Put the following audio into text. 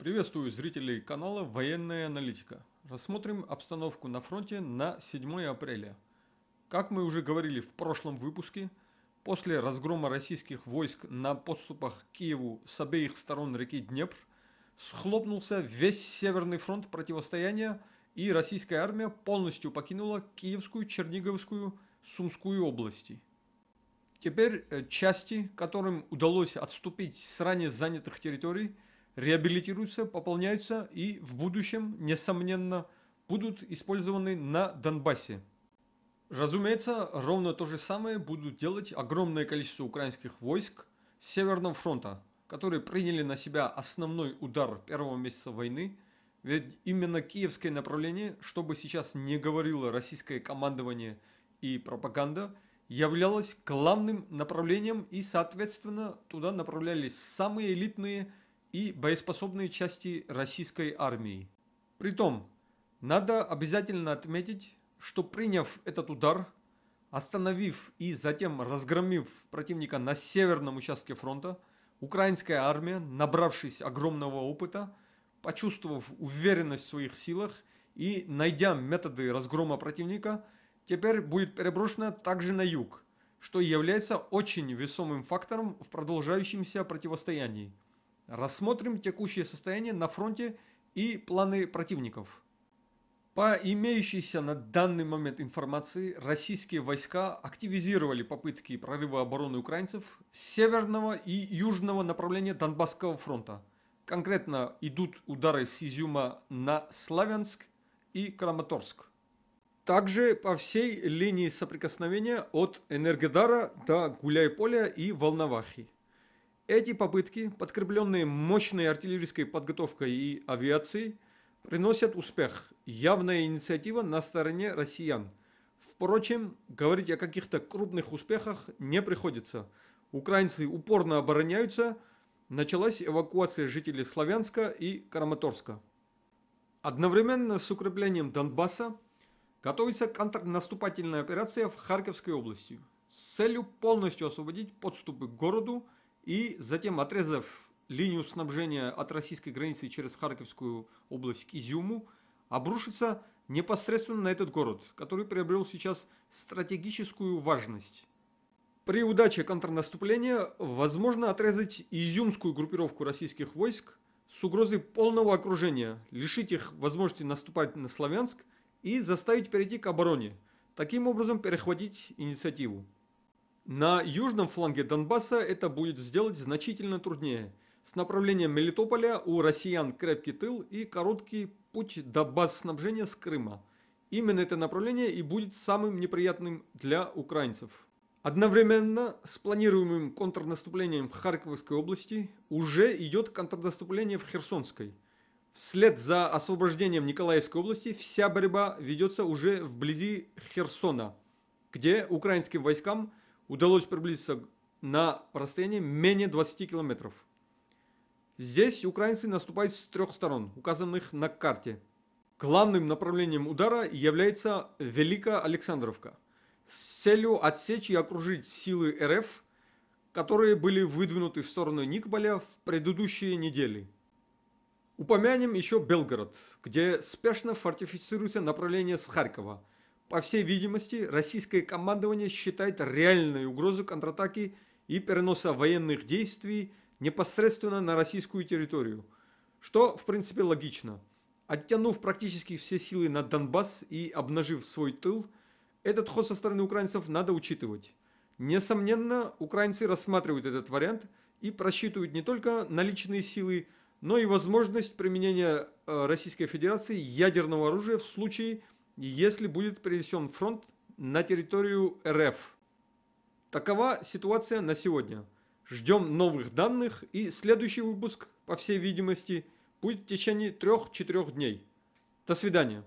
Приветствую зрителей канала «Военная аналитика». Рассмотрим обстановку на фронте на 7 апреля. Как мы уже говорили в прошлом выпуске, после разгрома российских войск на подступах к Киеву с обеих сторон реки Днепр схлопнулся весь Северный фронт противостояния и российская армия полностью покинула Киевскую, Черниговскую, Сумскую области. Теперь э, части, которым удалось отступить с ранее занятых территорий – реабилитируются, пополняются и в будущем, несомненно, будут использованы на Донбассе. Разумеется, ровно то же самое будут делать огромное количество украинских войск с Северного фронта, которые приняли на себя основной удар первого месяца войны, ведь именно киевское направление, что бы сейчас не говорило российское командование и пропаганда, являлось главным направлением и, соответственно, туда направлялись самые элитные и боеспособные части российской армии. Притом, надо обязательно отметить, что приняв этот удар, остановив и затем разгромив противника на северном участке фронта, украинская армия, набравшись огромного опыта, почувствовав уверенность в своих силах и найдя методы разгрома противника, теперь будет переброшена также на юг, что является очень весомым фактором в продолжающемся противостоянии. Рассмотрим текущее состояние на фронте и планы противников. По имеющейся на данный момент информации, российские войска активизировали попытки прорыва обороны украинцев с северного и южного направления Донбасского фронта. Конкретно идут удары с Изюма на Славянск и Краматорск. Также по всей линии соприкосновения от Энергодара до Гуляйполя и Волновахи. Эти попытки, подкрепленные мощной артиллерийской подготовкой и авиацией, приносят успех. Явная инициатива на стороне россиян. Впрочем, говорить о каких-то крупных успехах не приходится. Украинцы упорно обороняются, началась эвакуация жителей Славянска и Краматорска. Одновременно с укреплением Донбасса готовится контрнаступательная операция в Харьковской области с целью полностью освободить подступы к городу и затем, отрезав линию снабжения от российской границы через Харьковскую область к Изюму, обрушится непосредственно на этот город, который приобрел сейчас стратегическую важность. При удаче контрнаступления возможно отрезать изюмскую группировку российских войск с угрозой полного окружения, лишить их возможности наступать на Славянск и заставить перейти к обороне, таким образом перехватить инициативу. На южном фланге Донбасса это будет сделать значительно труднее. С направлением Мелитополя у россиян крепкий тыл и короткий путь до баз снабжения с Крыма. Именно это направление и будет самым неприятным для украинцев. Одновременно с планируемым контрнаступлением в Харьковской области уже идет контрнаступление в Херсонской. Вслед за освобождением Николаевской области вся борьба ведется уже вблизи Херсона, где украинским войскам – удалось приблизиться на расстояние менее 20 километров. Здесь украинцы наступают с трех сторон, указанных на карте. Главным направлением удара является Великая Александровка с целью отсечь и окружить силы РФ, которые были выдвинуты в сторону Никболя в предыдущие недели. Упомянем еще Белгород, где спешно фортифицируется направление с Харькова – по всей видимости, российское командование считает реальной угрозу контратаки и переноса военных действий непосредственно на российскую территорию, что в принципе логично. Оттянув практически все силы на Донбасс и обнажив свой тыл, этот ход со стороны украинцев надо учитывать. Несомненно, украинцы рассматривают этот вариант и просчитывают не только наличные силы, но и возможность применения э, Российской Федерации ядерного оружия в случае, если будет перенесен фронт на территорию РФ. Такова ситуация на сегодня. Ждем новых данных и следующий выпуск, по всей видимости, будет в течение 3-4 дней. До свидания.